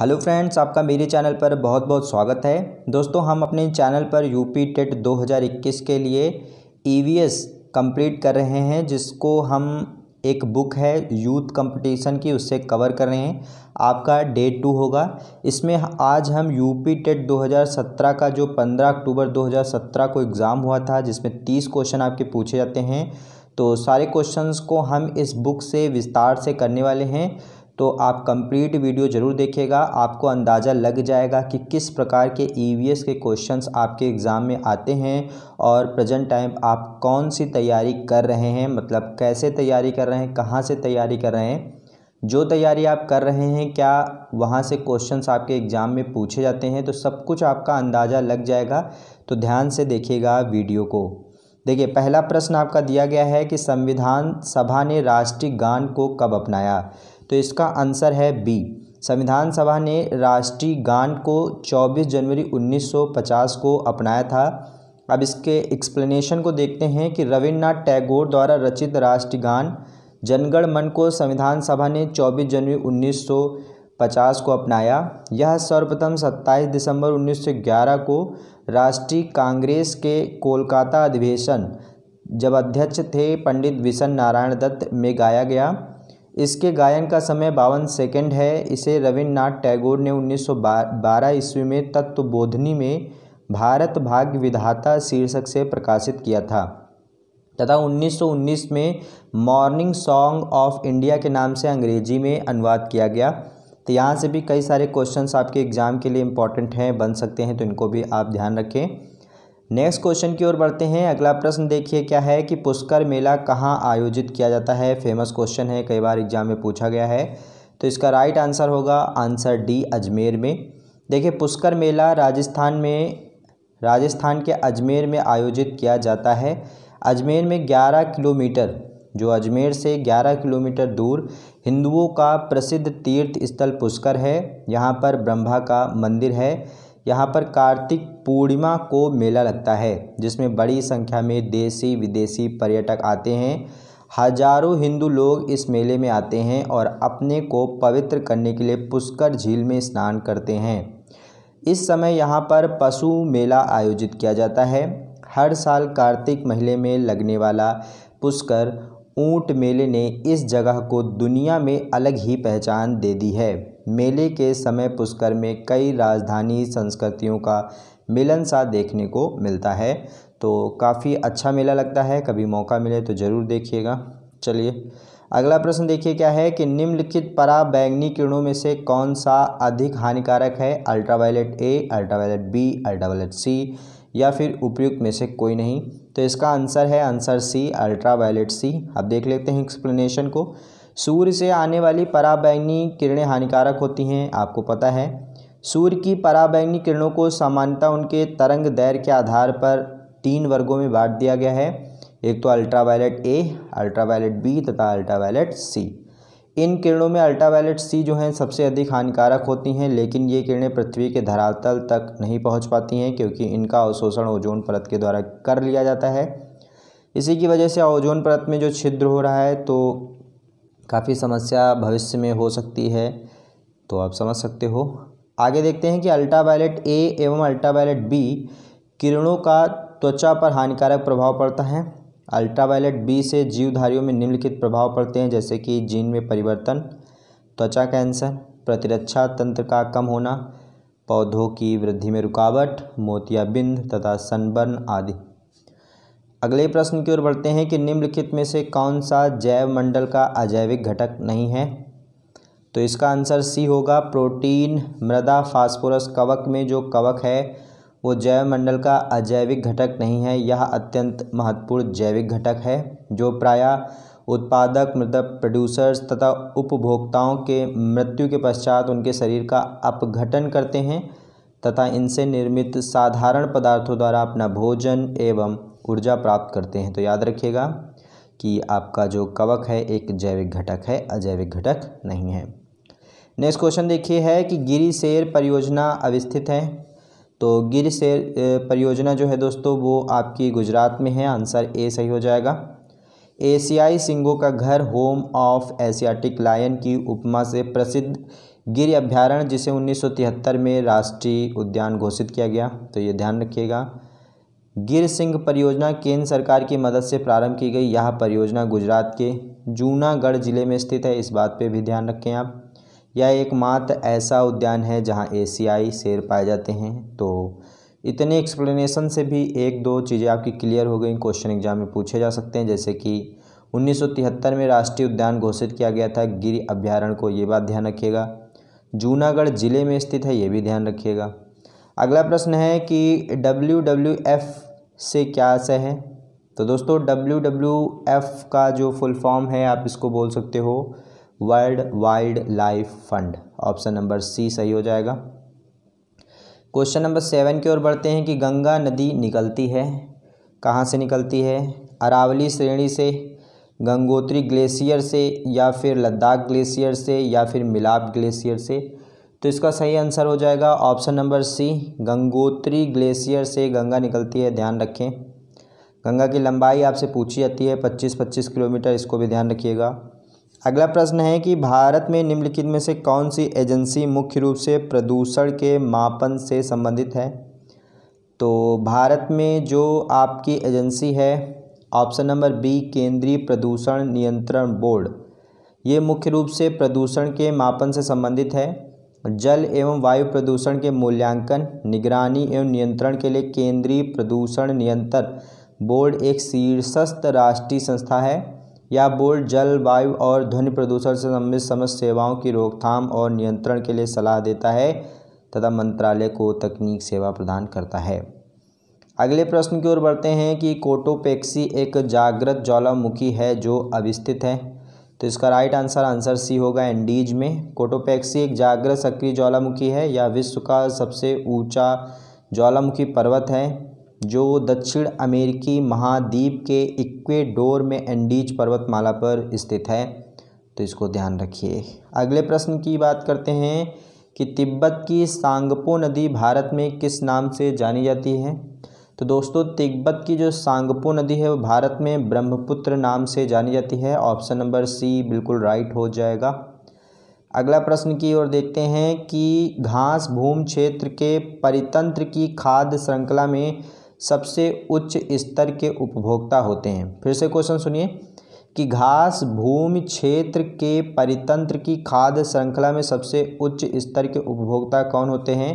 hello friends आपका मेरे channel पर बहुत बहुत स्वागत है दोस्तों हम अपने चैनल पर यूपी टेट 2021 के लिए ईवीएस e कंप्लीट कर रहे हैं जिसको हम एक बुक है यूथ कंपटीशन की उससे कवर कर रहे हैं आपका डे टू होगा इसमें आज हम यूपी टेट 2017 का जो 15 अक्टूबर 2017 को एग्ज़ाम हुआ था जिसमें 30 क्वेश्चन आपके पूछे जाते हैं तो सारे क्वेश्चंस को हम इस बुक से विस्तार से करने वाले हैं तो आप कंप्लीट वीडियो ज़रूर देखिएगा आपको अंदाज़ा लग जाएगा कि किस प्रकार के ई e के क्वेश्चंस आपके एग्ज़ाम में आते हैं और प्रेजेंट टाइम आप कौन सी तैयारी कर रहे हैं मतलब कैसे तैयारी कर रहे हैं कहाँ से तैयारी कर रहे हैं जो तैयारी आप कर रहे हैं क्या वहाँ से क्वेश्चंस आपके एग्ज़ाम में पूछे जाते हैं तो सब कुछ आपका अंदाज़ा लग जाएगा तो ध्यान से देखिएगा वीडियो को देखिए पहला प्रश्न आपका दिया गया है कि संविधान सभा ने राष्ट्रीय गान को कब अपनाया तो इसका आंसर है बी संविधान सभा ने राष्ट्रीय गान को 24 जनवरी 1950 को अपनाया था अब इसके एक्सप्लेनेशन को देखते हैं कि रविन्द्रनाथ टैगोर द्वारा रचित गान जनगण मन को संविधान सभा ने 24 जनवरी 1950 को अपनाया यह सर्वप्रथम 27 दिसंबर 1911 को राष्ट्रीय कांग्रेस के कोलकाता अधिवेशन जब अध्यक्ष थे पंडित विशन नारायण दत्त में गाया गया इसके गायन का समय बावन सेकंड है इसे रविन्द्रनाथ टैगोर ने 1912 ईस्वी में तत्वबोधनी में भारत भाग्य विधाता शीर्षक से प्रकाशित किया था तथा 1919 में मॉर्निंग सॉन्ग ऑफ इंडिया के नाम से अंग्रेजी में अनुवाद किया गया तो यहाँ से भी कई सारे क्वेश्चंस आपके एग्ज़ाम के लिए इम्पॉर्टेंट हैं बन सकते हैं तो इनको भी आप ध्यान रखें नेक्स्ट क्वेश्चन की ओर बढ़ते हैं अगला प्रश्न देखिए क्या है कि पुष्कर मेला कहाँ आयोजित किया जाता है फेमस क्वेश्चन है कई बार एग्जाम में पूछा गया है तो इसका राइट आंसर होगा आंसर डी अजमेर में देखिए पुष्कर मेला राजस्थान में राजस्थान के अजमेर में आयोजित किया जाता है अजमेर में 11 किलोमीटर जो अजमेर से 11 किलोमीटर दूर हिंदुओं का प्रसिद्ध तीर्थ स्थल पुष्कर है यहाँ पर ब्रह्मा का मंदिर है यहाँ पर कार्तिक पूर्णिमा को मेला लगता है जिसमें बड़ी संख्या में देसी विदेशी पर्यटक आते हैं हजारों हिंदू लोग इस मेले में आते हैं और अपने को पवित्र करने के लिए पुष्कर झील में स्नान करते हैं इस समय यहाँ पर पशु मेला आयोजित किया जाता है हर साल कार्तिक महीने में लगने वाला पुष्कर ऊंट मेले ने इस जगह को दुनिया में अलग ही पहचान दे दी है मेले के समय पुष्कर में कई राजधानी संस्कृतियों का मिलन सा देखने को मिलता है तो काफ़ी अच्छा मेला लगता है कभी मौका मिले तो ज़रूर देखिएगा चलिए अगला प्रश्न देखिए क्या है कि निम्नलिखित पराबैंगनी किरणों में से कौन सा अधिक हानिकारक है ultraviolet A ultraviolet B ultraviolet C या फिर उपयुक्त में से कोई नहीं तो इसका आंसर है आंसर सी अल्ट्रावायलेट सी अब देख लेते हैं एक्सप्लेनेशन को सूर्य से आने वाली पराबैंगनी किरणें हानिकारक होती हैं आपको पता है सूर्य की पराबैंगनी किरणों को सामान्यतः उनके तरंग दैर के आधार पर तीन वर्गों में बांट दिया गया है एक तो अल्ट्रावायलेट ए अल्ट्रावायलेट बी तथा अल्ट्रावायलेट सी इन किरणों में अल्ट्रावायलेट सी जो हैं सबसे अधिक हानिकारक होती हैं लेकिन ये किरणें पृथ्वी के धरातल तक नहीं पहुंच पाती हैं क्योंकि इनका अवशोषण ओजोन परत के द्वारा कर लिया जाता है इसी की वजह से ओजोन परत में जो छिद्र हो रहा है तो काफ़ी समस्या भविष्य में हो सकती है तो आप समझ सकते हो आगे देखते हैं कि अल्ट्रावायलेट ए एवं अल्ट्रावायलेट बी किरणों का त्वचा पर हानिकारक प्रभाव पड़ता है अल्ट्रावायलेट बी से जीवधारियों में निम्नलिखित प्रभाव पड़ते हैं जैसे कि जीन में परिवर्तन त्वचा कैंसर प्रतिरक्षा तंत्र का कम होना पौधों की वृद्धि में रुकावट मोतियाबिंद तथा सनबर्न आदि अगले प्रश्न की ओर बढ़ते हैं कि निम्नलिखित में से कौन सा जैव मंडल का अजैविक घटक नहीं है तो इसका आंसर सी होगा प्रोटीन मृदा फास्फोरस कवक में जो कवक है वो जैवमंडल का अजैविक घटक नहीं है यह अत्यंत महत्वपूर्ण जैविक घटक है जो प्रायः उत्पादक मृदा प्रोड्यूसर्स तथा उपभोक्ताओं के मृत्यु के पश्चात उनके शरीर का अपघटन करते हैं तथा इनसे निर्मित साधारण पदार्थों द्वारा अपना भोजन एवं ऊर्जा प्राप्त करते हैं तो याद रखिएगा कि आपका जो कवक है एक जैविक घटक है अजैविक घटक नहीं है नेक्स्ट क्वेश्चन देखिए है कि गिरी शेर परियोजना अवस्थित है तो गिर से परियोजना जो है दोस्तों वो आपकी गुजरात में है आंसर ए सही हो जाएगा एशियाई सिंगों का घर होम ऑफ एशियाटिक लायन की उपमा से प्रसिद्ध गिर अभ्यारण्य जिसे 1973 में राष्ट्रीय उद्यान घोषित किया गया तो ये ध्यान रखिएगा गिर सिंह परियोजना केंद्र सरकार की मदद से प्रारंभ की गई यह परियोजना गुजरात के जूनागढ़ जिले में स्थित है इस बात पे भी ध्यान रखें आप यह एकमात्र ऐसा उद्यान है जहाँ एशियाई शेर पाए जाते हैं तो इतने एक्सप्लेनेशन से भी एक दो चीज़ें आपकी क्लियर हो गई क्वेश्चन एग्जाम में पूछे जा सकते हैं जैसे कि 1973 में राष्ट्रीय उद्यान घोषित किया गया था गिर अभ्यारण्य को ये बात ध्यान रखिएगा जूनागढ़ जिले में स्थित है ये भी ध्यान रखिएगा अगला प्रश्न है कि डब्ल्यू डब्ल्यू एफ़ से क्या आशय है तो दोस्तों डब्ल्यू डब्ल्यू एफ़ का जो फुल फॉर्म है आप इसको बोल सकते हो World Wildlife Fund option number C सही हो जाएगा क्वेश्चन नंबर सेवन की ओर बढ़ते हैं कि गंगा नदी निकलती है कहाँ से निकलती है अरावली श्रेणी से गंगोत्री ग्लेशियर से या फिर लद्दाख ग्लेशियर से या फिर मिलाप ग्लेशियर से तो इसका सही आंसर हो जाएगा option number C Gangotri glacier से गंगा निकलती है ध्यान रखें गंगा की लंबाई आपसे पूछी जाती है 25-25 किलोमीटर इसको भी ध्यान रखिएगा अगला प्रश्न है कि भारत में निम्नलिखित में से कौन सी एजेंसी मुख्य रूप से प्रदूषण के मापन से संबंधित है तो भारत में जो आपकी एजेंसी है ऑप्शन नंबर बी केंद्रीय प्रदूषण नियंत्रण बोर्ड ये मुख्य रूप से प्रदूषण के मापन से संबंधित है जल एवं वायु प्रदूषण के मूल्यांकन निगरानी एवं नियंत्रण के लिए केंद्रीय प्रदूषण नियंत्रण बोर्ड एक शीर्षस्थ राष्ट्रीय संस्था है यह बोर्ड जलवायु और ध्वनि प्रदूषण से संबंधित समस्त सेवाओं की रोकथाम और नियंत्रण के लिए सलाह देता है तथा मंत्रालय को तकनीक सेवा प्रदान करता है अगले प्रश्न की ओर बढ़ते हैं कि कोटोपेक्सी एक जागृत ज्वालामुखी है जो अविस्थित है तो इसका राइट आंसर आंसर सी होगा एंडीज में कोटोपेक्सी एक जागृत सक्रिय ज्वालामुखी है यह विश्व का सबसे ऊंचा ज्वालामुखी पर्वत है जो दक्षिण अमेरिकी महाद्वीप के इक्वेडोर में एंडीज पर्वतमाला पर स्थित है तो इसको ध्यान रखिए अगले प्रश्न की बात करते हैं कि तिब्बत की सांगपो नदी भारत में किस नाम से जानी जाती है तो दोस्तों तिब्बत की जो सांगपो नदी है वो भारत में ब्रह्मपुत्र नाम से जानी जाती है ऑप्शन नंबर सी बिल्कुल राइट हो जाएगा अगला प्रश्न की ओर देखते हैं कि घास भूम क्षेत्र के परितंत्र की खाद्य श्रृंखला में सबसे उच्च स्तर के उपभोक्ता होते हैं फिर से क्वेश्चन सुनिए कि घास भूमि क्षेत्र के परितंत्र की खाद्य श्रृंखला में सबसे उच्च स्तर के उपभोक्ता कौन होते हैं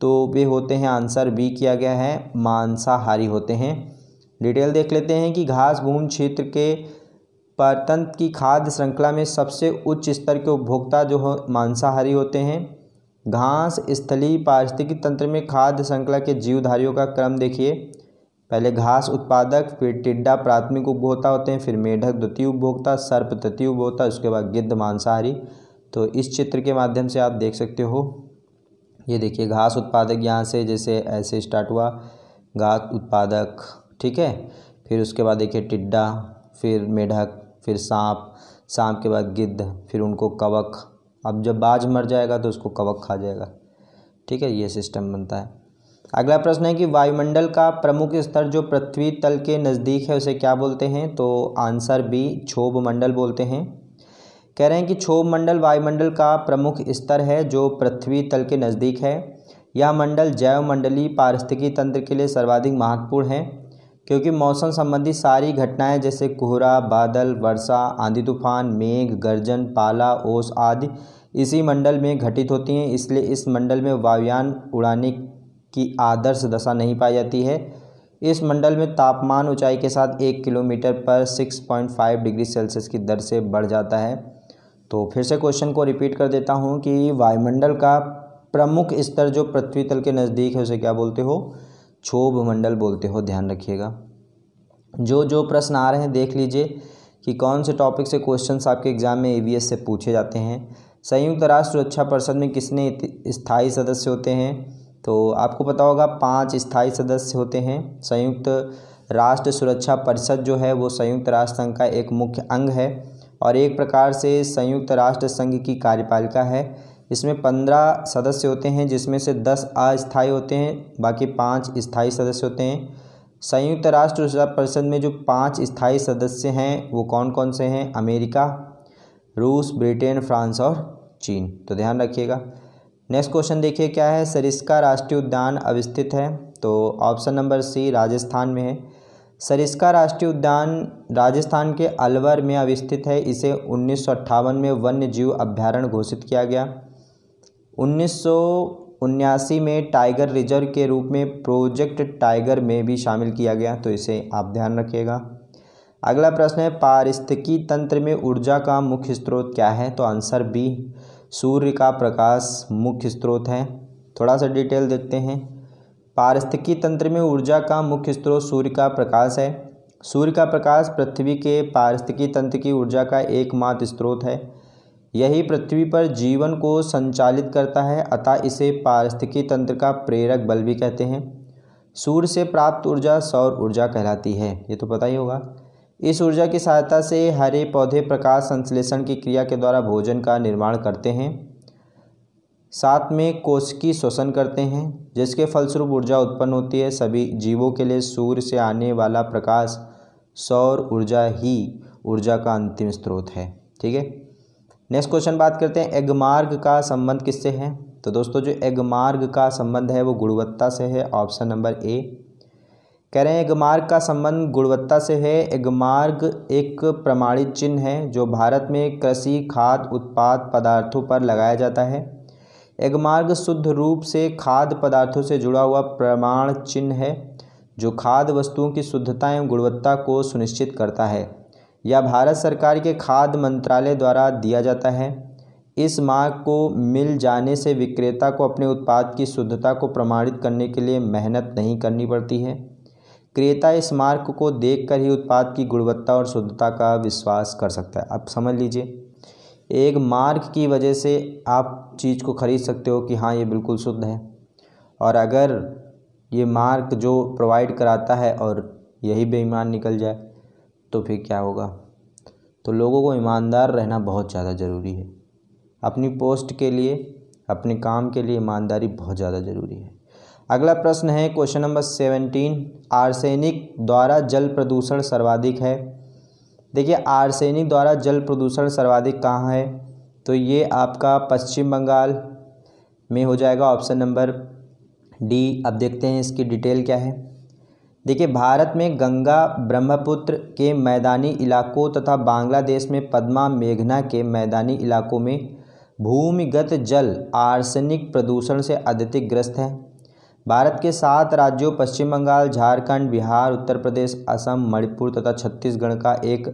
तो वे होते हैं आंसर बी किया गया है मांसाहारी होते हैं डिटेल देख लेते हैं कि घास भूमि क्षेत्र के परतंत्र की खाद्य श्रृंखला में सबसे उच्च स्तर के उपभोक्ता जो हो मांसाहारी होते हैं घास स्थलीय पारिस्थितिकी तंत्र में खाद्य श्रृंखला के जीवधारियों का क्रम देखिए पहले घास उत्पादक फिर टिड्डा प्राथमिक उपभोक्ता होते हैं फिर मेढक द्वितीय उपभोक्ता सर्प तृतीय उपभोक्ता उसके बाद गिद्ध मांसाहारी तो इस चित्र के माध्यम से आप देख सकते हो ये देखिए घास उत्पादक यहाँ से जैसे ऐसे स्टार्ट हुआ घास उत्पादक ठीक है फिर उसके बाद देखिए टिड्डा फिर मेढक फिर सांप सांप के बाद गिद्ध फिर उनको कवक अब जब बाज मर जाएगा तो उसको कवक खा जाएगा ठीक है ये सिस्टम बनता है अगला प्रश्न है कि वायुमंडल का प्रमुख स्तर जो पृथ्वी तल के नज़दीक है उसे क्या बोलते हैं तो आंसर बी क्षोभ मंडल बोलते हैं कह रहे हैं कि क्षोभ मंडल वायुमंडल का प्रमुख स्तर है जो पृथ्वी तल के नज़दीक है यह मंडल जैव मंडली पारिस्थितिकी तंत्र के लिए सर्वाधिक महत्वपूर्ण है क्योंकि मौसम संबंधी सारी घटनाएं जैसे कोहरा बादल वर्षा आंधी तूफान मेघ गर्जन पाला ओस आदि इसी मंडल में घटित होती हैं इसलिए इस मंडल में वायुयान उड़ाने की आदर्श दशा नहीं पाई जाती है इस मंडल में तापमान ऊंचाई के साथ एक किलोमीटर पर 6.5 डिग्री सेल्सियस की दर से बढ़ जाता है तो फिर से क्वेश्चन को रिपीट कर देता हूँ कि वायुमंडल का प्रमुख स्तर जो पृथ्वी तल के नज़दीक है उसे क्या बोलते हो क्षोभ मंडल बोलते हो ध्यान रखिएगा जो जो प्रश्न आ रहे हैं देख लीजिए कि कौन से टॉपिक से क्वेश्चंस आपके एग्ज़ाम में एवीएस से पूछे जाते हैं संयुक्त राष्ट्र सुरक्षा परिषद में कितने स्थायी सदस्य होते हैं तो आपको पता होगा पाँच स्थायी सदस्य होते हैं संयुक्त राष्ट्र सुरक्षा परिषद जो है वो संयुक्त राष्ट्र संघ का एक मुख्य अंग है और एक प्रकार से संयुक्त राष्ट्र संघ की कार्यपालिका है इसमें पंद्रह सदस्य होते हैं जिसमें से दस अस्थायी होते हैं बाकी पाँच स्थायी सदस्य होते हैं संयुक्त राष्ट्र सुरक्षा परिषद में जो पाँच स्थायी सदस्य हैं वो कौन कौन से हैं अमेरिका रूस ब्रिटेन फ्रांस और चीन तो ध्यान रखिएगा नेक्स्ट क्वेश्चन देखिए क्या है सरिस्का राष्ट्रीय उद्यान अवस्थित है तो ऑप्शन नंबर सी राजस्थान में है सरिस्का राष्ट्रीय उद्यान राजस्थान के अलवर में अवस्थित है इसे उन्नीस में वन्य जीव अभ्यारण्य घोषित किया गया उन्नीस में टाइगर रिजर्व के रूप में प्रोजेक्ट टाइगर में भी शामिल किया गया तो इसे आप ध्यान रखिएगा अगला प्रश्न है पारिस्थितिकी तंत्र में ऊर्जा का मुख्य स्रोत क्या है तो आंसर बी सूर्य का प्रकाश मुख्य स्रोत है थोड़ा सा डिटेल देखते हैं पारिस्थितिकी तंत्र में ऊर्जा का मुख्य स्रोत सूर्य का प्रकाश है सूर्य का प्रकाश पृथ्वी के पारिस्थितिकी तंत्र की ऊर्जा का एकमात्र स्रोत है यही पृथ्वी पर जीवन को संचालित करता है अतः इसे पारिस्थितिकी तंत्र का प्रेरक बल भी कहते हैं सूर्य से प्राप्त ऊर्जा सौर ऊर्जा कहलाती है ये तो पता ही होगा इस ऊर्जा की सहायता से हरे पौधे प्रकाश संश्लेषण की क्रिया के द्वारा भोजन का निर्माण करते हैं साथ में कोश की श्वसन करते हैं जिसके फलस्वरूप ऊर्जा उत्पन्न होती है सभी जीवों के लिए सूर्य से आने वाला प्रकाश सौर ऊर्जा ही ऊर्जा का अंतिम स्रोत है ठीक है नेक्स्ट क्वेश्चन बात करते हैं एगमार्ग का संबंध किससे है तो दोस्तों जो एगमार्ग का संबंध है वो गुणवत्ता से है ऑप्शन नंबर ए कह रहे हैं एगमार्ग का संबंध गुणवत्ता से है एगमार्ग एक प्रमाणित चिन्ह है जो भारत में कृषि खाद्य उत्पाद पदार्थों पर लगाया जाता है एगमार्ग शुद्ध रूप से खाद्य पदार्थों से जुड़ा हुआ प्रमाण चिन्ह है जो खाद्य वस्तुओं की शुद्धता एवं गुणवत्ता को सुनिश्चित करता है यह भारत सरकार के खाद्य मंत्रालय द्वारा दिया जाता है इस मार्क को मिल जाने से विक्रेता को अपने उत्पाद की शुद्धता को प्रमाणित करने के लिए मेहनत नहीं करनी पड़ती है क्रेता इस मार्क को देखकर ही उत्पाद की गुणवत्ता और शुद्धता का विश्वास कर सकता है आप समझ लीजिए एक मार्क की वजह से आप चीज़ को ख़रीद सकते हो कि हाँ ये बिल्कुल शुद्ध है और अगर ये मार्क जो प्रोवाइड कराता है और यही बेईमान निकल जाए तो फिर क्या होगा तो लोगों को ईमानदार रहना बहुत ज़्यादा ज़रूरी है अपनी पोस्ट के लिए अपने काम के लिए ईमानदारी बहुत ज़्यादा ज़रूरी है अगला प्रश्न है क्वेश्चन नंबर सेवनटीन आर्सेनिक द्वारा जल प्रदूषण सर्वाधिक है देखिए आर्सेनिक द्वारा जल प्रदूषण सर्वाधिक कहाँ है तो ये आपका पश्चिम बंगाल में हो जाएगा ऑप्शन नंबर डी अब देखते हैं इसकी डिटेल क्या है देखिए भारत में गंगा ब्रह्मपुत्र के मैदानी इलाकों तथा बांग्लादेश में पद्मा मेघना के मैदानी इलाकों में भूमिगत जल आर्सेनिक प्रदूषण से अत्यधिक ग्रस्त है भारत के सात राज्यों पश्चिम बंगाल झारखंड बिहार उत्तर प्रदेश असम मणिपुर तथा छत्तीसगढ़ का एक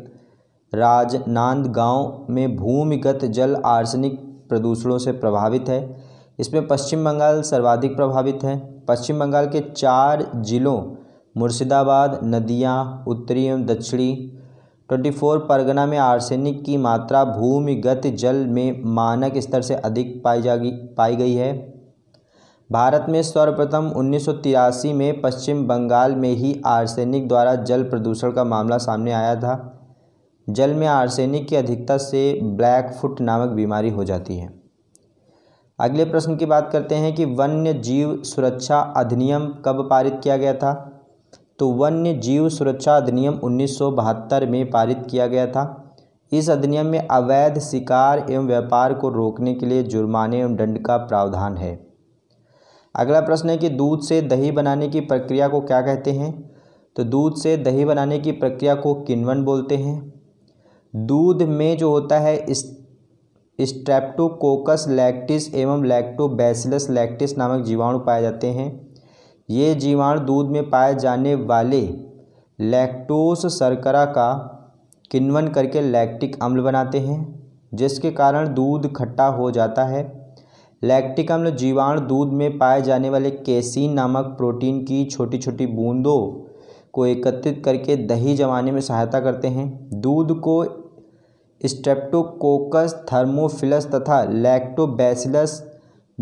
राजनांद गांव में भूमिगत जल आर्सेनिक प्रदूषणों से प्रभावित है इसमें पश्चिम बंगाल सर्वाधिक प्रभावित है पश्चिम बंगाल के चार जिलों मुर्शिदाबाद नदियाँ उत्तरी एवं दक्षिणी ट्वेंटी फोर परगना में आर्सेनिक की मात्रा भूमिगत जल में मानक स्तर से अधिक पाई जागी पाई गई है भारत में सर्वप्रथम उन्नीस में पश्चिम बंगाल में ही आर्सेनिक द्वारा जल प्रदूषण का मामला सामने आया था जल में आर्सेनिक की अधिकता से ब्लैक फुट नामक बीमारी हो जाती है अगले प्रश्न की बात करते हैं कि वन्य जीव सुरक्षा अधिनियम कब पारित किया गया था तो वन्य जीव सुरक्षा अधिनियम उन्नीस में पारित किया गया था इस अधिनियम में अवैध शिकार एवं व्यापार को रोकने के लिए जुर्माने एवं दंड का प्रावधान है अगला प्रश्न है कि दूध से दही बनाने की प्रक्रिया को क्या कहते हैं तो दूध से दही बनाने की प्रक्रिया को किन्वन बोलते हैं दूध में जो होता है स्ट्रेप्टोकोकस लैक्टिस एवं लैक्टोबैसिलस लैक्टिस नामक जीवाणु पाए जाते हैं ये जीवाणु दूध में पाए जाने वाले लैक्टोस शर्करा का किन्वन करके लैक्टिक अम्ल बनाते हैं जिसके कारण दूध खट्टा हो जाता है लैक्टिक अम्ल जीवाणु दूध में पाए जाने वाले केसिन नामक प्रोटीन की छोटी छोटी बूंदों को एकत्रित करके दही जमाने में सहायता करते हैं दूध को स्टेप्टोकोकस थर्मोफिलस तथा लैक्टोबैसिलस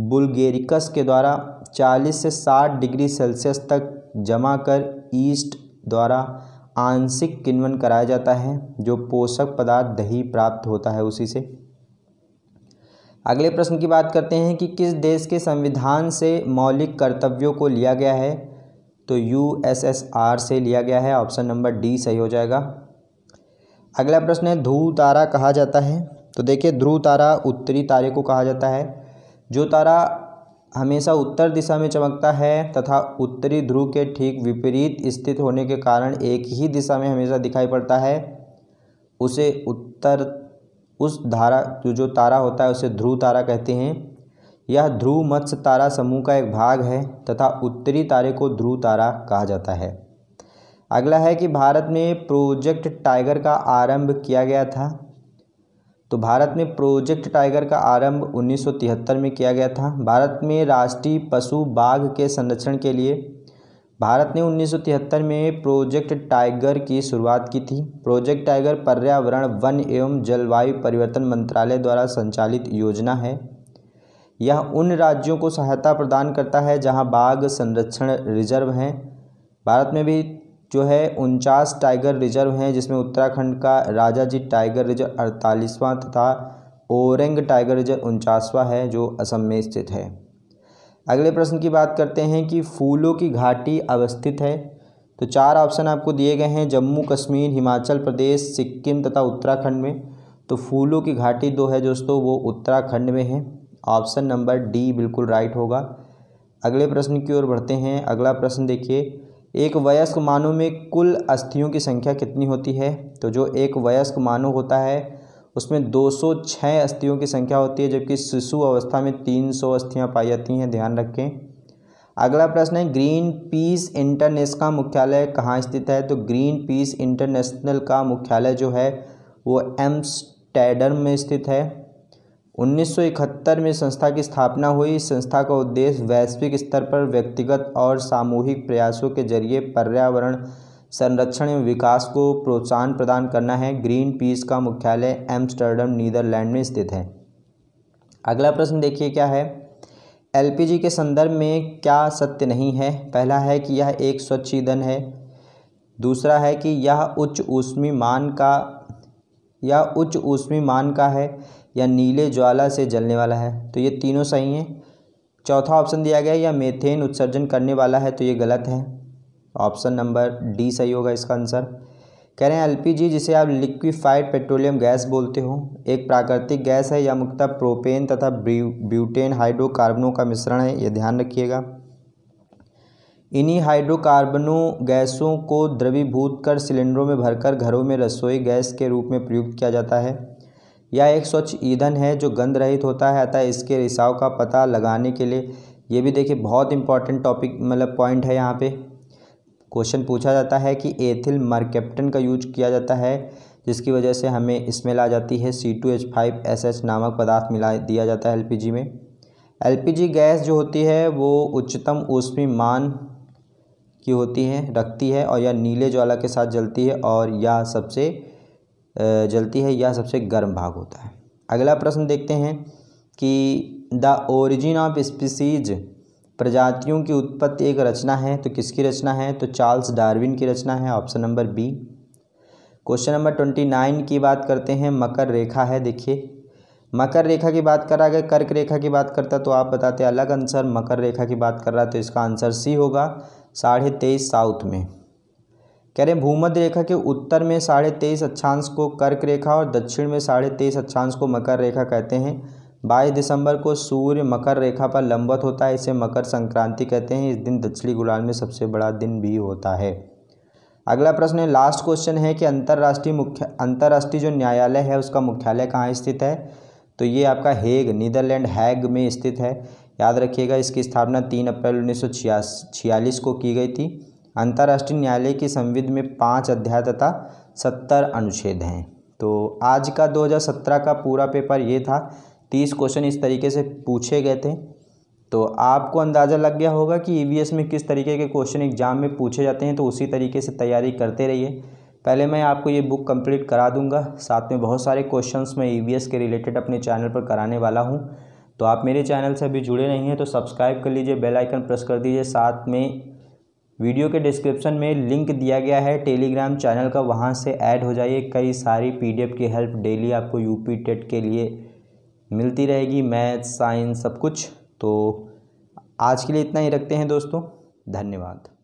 बुलगेरिकस के द्वारा चालीस से साठ डिग्री सेल्सियस तक जमा कर ईस्ट द्वारा आंशिक किन्वन कराया जाता है जो पोषक पदार्थ दही प्राप्त होता है उसी से अगले प्रश्न की बात करते हैं कि किस देश के संविधान से मौलिक कर्तव्यों को लिया गया है तो यूएसएसआर से लिया गया है ऑप्शन नंबर डी सही हो जाएगा अगला प्रश्न है ध्रुव तारा कहा जाता है तो देखिए ध्रुव तारा उत्तरी तारे को कहा जाता है जो तारा हमेशा उत्तर दिशा में चमकता है तथा उत्तरी ध्रुव के ठीक विपरीत स्थित होने के कारण एक ही दिशा में हमेशा दिखाई पड़ता है उसे उत्तर उस धारा जो तारा होता है उसे ध्रुव तारा कहते हैं यह ध्रुव मत्स्य तारा समूह का एक भाग है तथा उत्तरी तारे को ध्रुव तारा कहा जाता है अगला है कि भारत में प्रोजेक्ट टाइगर का आरंभ किया गया था तो भारत में प्रोजेक्ट टाइगर का आरंभ 1973 में किया गया था भारत में राष्ट्रीय पशु बाघ के संरक्षण के लिए भारत ने 1973 में प्रोजेक्ट टाइगर की शुरुआत की थी प्रोजेक्ट टाइगर पर्यावरण वन एवं जलवायु परिवर्तन मंत्रालय द्वारा संचालित योजना है यह उन राज्यों को सहायता प्रदान करता है जहां बाघ संरक्षण रिजर्व हैं भारत में भी जो है उनचास टाइगर रिजर्व हैं जिसमें उत्तराखंड का राजा जी टाइगर रिजर्व अड़तालीसवां तथा ओरेंग टाइगर रिजर्व उनचासवा है जो असम में स्थित है अगले प्रश्न की बात करते हैं कि फूलों की घाटी अवस्थित है तो चार ऑप्शन आपको दिए गए हैं जम्मू कश्मीर हिमाचल प्रदेश सिक्किम तथा उत्तराखंड में तो फूलों की घाटी दो है दोस्तों वो उत्तराखंड में है ऑप्शन नंबर डी बिल्कुल राइट होगा अगले प्रश्न की ओर बढ़ते हैं अगला प्रश्न देखिए एक वयस्क मानव में कुल अस्थियों की संख्या कितनी होती है तो जो एक वयस्क मानव होता है उसमें 206 अस्थियों की संख्या होती है जबकि शिशु अवस्था में 300 अस्थियां पाई जाती हैं ध्यान रखें अगला प्रश्न है ग्रीन पीस इंटरनेशनल का मुख्यालय कहाँ स्थित है तो ग्रीन पीस इंटरनेशनल का मुख्यालय जो है वो एम्स्टैडम में स्थित है 1971 में संस्था की स्थापना हुई इस संस्था का उद्देश्य वैश्विक स्तर पर व्यक्तिगत और सामूहिक प्रयासों के जरिए पर्यावरण संरक्षण एवं विकास को प्रोत्साहन प्रदान करना है ग्रीन पीस का मुख्यालय एम्स्टर्डम नीदरलैंड में स्थित है अगला प्रश्न देखिए क्या है एलपीजी के संदर्भ में क्या सत्य नहीं है पहला है कि यह एक स्वच्छ ईंधन है दूसरा है कि यह उच्च ऊष्मी मान का यह उच्च ऊष्मी मान का है या नीले ज्वाला से जलने वाला है तो ये तीनों सही हैं चौथा ऑप्शन दिया गया है या मेथेन उत्सर्जन करने वाला है तो ये गलत है ऑप्शन नंबर डी सही होगा इसका आंसर कह रहे हैं एलपीजी जिसे आप लिक्विफाइड पेट्रोलियम गैस बोलते हो एक प्राकृतिक गैस है या मुख्यतः प्रोपेन तथा ब्यूटेन हाइड्रोकार्बनों का मिश्रण है ये ध्यान रखिएगा इन्हीं हाइड्रोकार्बनों गैसों को द्रवीभूत कर सिलेंडरों में भरकर घरों में रसोई गैस के रूप में प्रयुक्त किया जाता है यह एक स्वच्छ ईंधन है जो गंध रहित होता है अतः इसके रिसाव का पता लगाने के लिए ये भी देखिए बहुत इंपॉर्टेंट टॉपिक मतलब पॉइंट है यहाँ पे क्वेश्चन पूछा जाता है कि एथिल मरकेप्टन का यूज किया जाता है जिसकी वजह से हमें स्मेल आ जाती है C two H five S H नामक पदार्थ मिला दिया जाता है एल में एल गैस जो होती है वो उच्चतम ऊष्मी मान की होती है रखती है और यह नीले ज्वाला के साथ जलती है और यह सबसे जलती है यह सबसे गर्म भाग होता है अगला प्रश्न देखते हैं कि द ओरिजिन ऑफ स्पीसीज प्रजातियों की उत्पत्ति एक रचना है तो किसकी रचना है तो चार्ल्स डार्विन की रचना है option number B question number twenty nine की बात करते हैं मकर रेखा है देखिए मकर रेखा की बात करा अगर कर्क रेखा की बात करता तो आप बताते अलग आंसर मकर रेखा की बात कर रहा तो इसका आंसर सी होगा साढ़े तेईस साउथ में कह रहे हैं भूमध्य रेखा के उत्तर में साढ़े तेईस अक्षांश को कर्क रेखा और दक्षिण में साढ़े तेईस अक्षांश को मकर रेखा कहते हैं बाईस दिसंबर को सूर्य मकर रेखा पर लंबत होता है इसे मकर संक्रांति कहते हैं इस दिन दक्षिणी गोलार्ध में सबसे बड़ा दिन भी होता है अगला प्रश्न है लास्ट क्वेश्चन है कि अंतर्राष्ट्रीय मुख्य अंतर्राष्ट्रीय जो न्यायालय है उसका मुख्यालय कहाँ स्थित है तो ये आपका हेग नीदरलैंड हैग में स्थित है याद रखिएगा इसकी स्थापना तीन अप्रैल उन्नीस को की गई थी अंतर्राष्ट्रीय न्यायालय की संविध में पाँच अध्याय तथा सत्तर अनुच्छेद हैं तो आज का 2017 का पूरा पेपर ये था तीस क्वेश्चन इस तरीके से पूछे गए थे तो आपको अंदाज़ा लग गया होगा कि ई e में किस तरीके के क्वेश्चन एग्ज़ाम में पूछे जाते हैं तो उसी तरीके से तैयारी करते रहिए पहले मैं आपको ये बुक कंप्लीट करा दूंगा साथ में बहुत सारे क्वेश्चंस मैं ई e के रिलेटेड अपने चैनल पर कराने वाला हूँ तो आप मेरे चैनल से अभी जुड़े नहीं हैं तो सब्सक्राइब कर लीजिए बेलाइकन प्रेस कर दीजिए साथ में वीडियो के डिस्क्रिप्शन में लिंक दिया गया है टेलीग्राम चैनल का वहाँ से ऐड हो जाइए कई सारी पीडीएफ की हेल्प डेली आपको यूपी टेट के लिए मिलती रहेगी मैथ साइंस सब कुछ तो आज के लिए इतना ही रखते हैं दोस्तों धन्यवाद